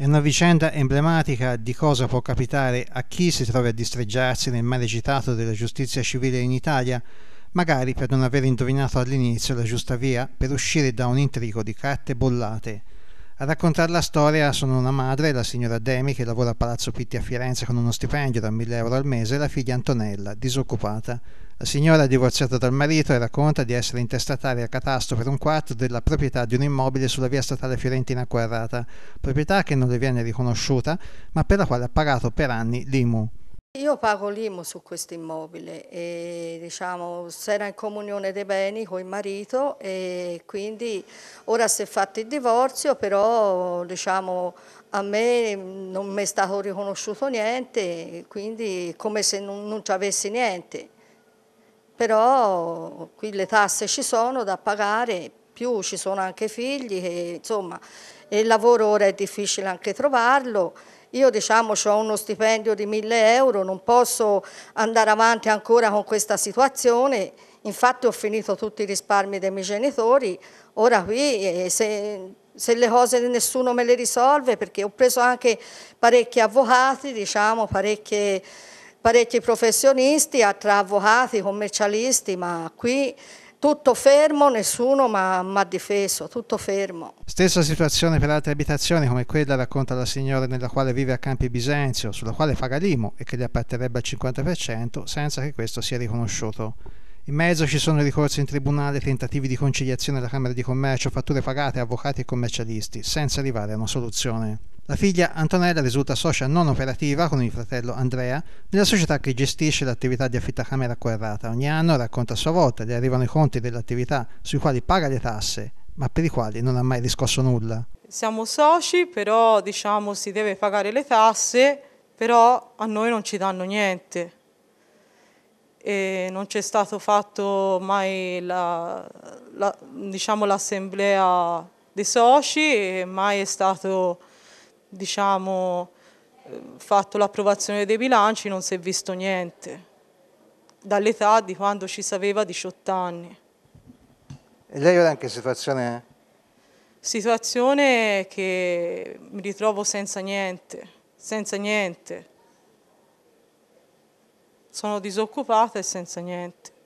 È una vicenda emblematica di cosa può capitare a chi si trovi a distreggiarsi nel male citato della giustizia civile in Italia, magari per non aver indovinato all'inizio la giusta via per uscire da un intrico di carte bollate a raccontare la storia sono una madre, la signora Demi, che lavora a Palazzo Pitti a Firenze con uno stipendio da 1000 euro al mese, e la figlia Antonella, disoccupata. La signora è divorziata dal marito e racconta di essere intestataria a catasto per un quarto della proprietà di un immobile sulla via statale fiorentina Querrata, proprietà che non le viene riconosciuta, ma per la quale ha pagato per anni l'IMU. Io pago l'IMU su questo immobile e diciamo s'era in comunione dei beni con il marito e quindi ora si è fatto il divorzio però diciamo a me non mi è stato riconosciuto niente quindi come se non, non ci avessi niente però qui le tasse ci sono da pagare più, ci sono anche figli e insomma il lavoro ora è difficile anche trovarlo. Io diciamo ho uno stipendio di 1000 euro, non posso andare avanti ancora con questa situazione, infatti ho finito tutti i risparmi dei miei genitori, ora qui eh, se, se le cose nessuno me le risolve perché ho preso anche parecchi avvocati, diciamo, parecchi professionisti, tra avvocati, commercialisti, ma qui tutto fermo, nessuno mi ha difeso, tutto fermo. Stessa situazione per altre abitazioni come quella racconta la signora nella quale vive a Campi Bisenzio, sulla quale paga l'IMU e che le apparterebbe al 50% senza che questo sia riconosciuto. In mezzo ci sono ricorsi in tribunale, tentativi di conciliazione alla Camera di Commercio, fatture pagate, avvocati e commercialisti, senza arrivare a una soluzione. La figlia Antonella risulta socia non operativa con il fratello Andrea nella società che gestisce l'attività di affittacamera quadrata. Ogni anno racconta a sua volta, gli arrivano i conti dell'attività sui quali paga le tasse, ma per i quali non ha mai riscosso nulla. Siamo soci, però diciamo si deve pagare le tasse, però a noi non ci danno niente. E non c'è stato fatto mai l'assemblea la, la, diciamo, dei soci e mai è stato diciamo, eh, fatto l'approvazione dei bilanci non si è visto niente, dall'età di quando ci sapeva 18 anni. E lei ora in che situazione è? Situazione che mi ritrovo senza niente, senza niente. Sono disoccupata e senza niente.